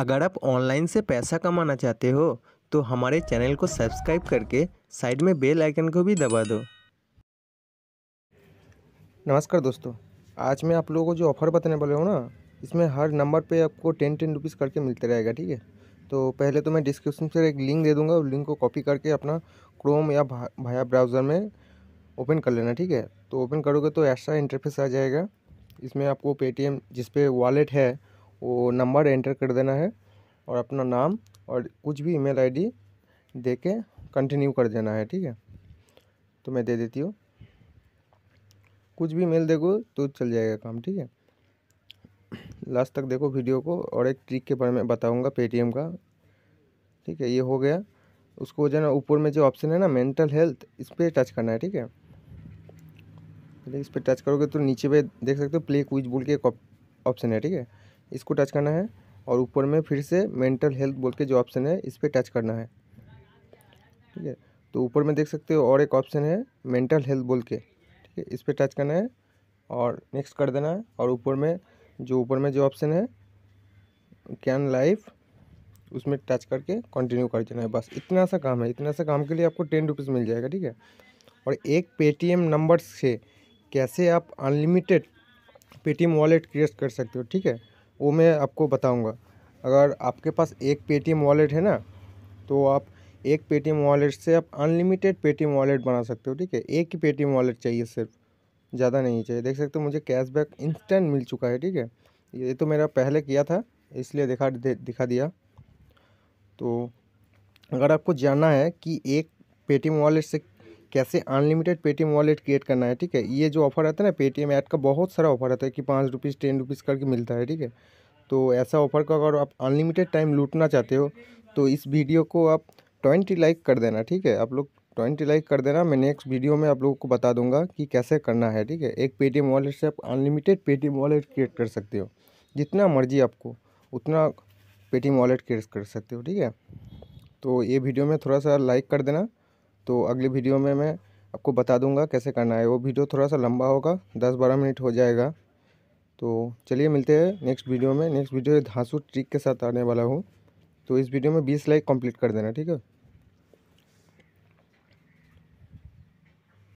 अगर आप ऑनलाइन से पैसा कमाना चाहते हो तो हमारे चैनल को सब्सक्राइब करके साइड में बेल आइकन को भी दबा दो नमस्कार दोस्तों आज मैं आप लोगों को जो ऑफ़र बताने वाले हूँ ना इसमें हर नंबर पे आपको टेन टेन रुपीज़ करके मिलते रहेगा ठीक है तो पहले तो मैं डिस्क्रिप्शन से एक लिंक दे दूँगा लिंक को कॉपी करके अपना क्रोम या भा, भाया ब्राउज़र में ओपन कर लेना ठीक है तो ओपन करोगे तो ऐसा इंटरफेस आ जाएगा इसमें आपको पेटीएम जिस पे वॉलेट है वो नंबर एंटर कर देना है और अपना नाम और कुछ भी ईमेल आईडी देके कंटिन्यू कर देना है ठीक है तो मैं दे देती हूँ कुछ भी मेल देखो तो चल जाएगा काम ठीक है लास्ट तक देखो वीडियो को और एक ट्रिक के बारे में बताऊँगा पेटीएम का ठीक है ये हो गया उसको जो ना ऊपर में जो ऑप्शन है ना मेंटल हेल्थ इस पर टच करना है ठीक है इस पर टच करोगे तो नीचे पे देख सकते हो प्ले क्विज बोल के एक ऑप्शन है ठीक है इसको टच करना है और ऊपर में फिर से मेंटल हेल्थ बोल के जो ऑप्शन है इस पर टच करना है ठीक है तो ऊपर में देख सकते हो और एक ऑप्शन है मेंटल हेल्थ बोल के ठीक है इस पर टच करना है और नेक्स्ट कर देना है और ऊपर में जो ऊपर में जो ऑप्शन है कैन लाइफ उसमें टच करके कंटिन्यू कर देना है बस इतना सा काम है इतना सा काम के लिए आपको टेन रुपीज़ मिल जाएगा ठीक है और एक पेटीएम नंबर से कैसे आप अनलिमिटेड पेटीएम वॉलेट क्रिएट कर सकते हो ठीक है वो मैं आपको बताऊँगा अगर आपके पास एक पेटीएम वॉलेट है ना तो आप एक पेटीएम वॉलेट से आप अनलिमिटेड पेटीएम वॉलेट बना सकते हो ठीक है एक ही पेटीएम वॉलेट चाहिए सिर्फ ज़्यादा नहीं चाहिए देख सकते हो मुझे कैशबैक इंस्टेंट मिल चुका है ठीक है ये तो मेरा पहले किया था इसलिए दिखा दिखा दिया तो अगर आपको जानना है कि एक पेटीएम वॉलेट से कैसे अनलिमिटेड पेटीएम वॉलेट क्रिएट करना है ठीक है ये जो ऑफर आता है ना पेटीएम ऐड का बहुत सारा ऑफर आता है कि पाँच रुपीज़ टेन रुपीज़ करके मिलता है ठीक है तो ऐसा ऑफर का अगर आप अनलिमिटेड टाइम लूटना चाहते हो तो इस वीडियो को आप ट्वेंटी लाइक कर देना ठीक है आप लोग ट्वेंटी लाइक कर देना मैं नेक्स्ट वीडियो में आप लोगों को बता दूंगा कि कैसे करना है ठीक है एक पेटीएम वॉलेट से आप अनलिमिटेड पेटीएम वॉलेट क्रिएट कर सकते हो जितना मर्जी आपको उतना पेटीएम वॉलेट क्रिएट कर सकते हो ठीक है तो ये वीडियो में थोड़ा सा लाइक कर देना तो अगली वीडियो में मैं आपको बता दूंगा कैसे करना है वो वीडियो थोड़ा सा लंबा होगा दस बारह मिनट हो जाएगा तो चलिए मिलते हैं नेक्स्ट वीडियो में नेक्स्ट वीडियो धांसू ट्रिक के साथ आने वाला हूँ तो इस वीडियो में बीस लाइक कंप्लीट कर देना ठीक है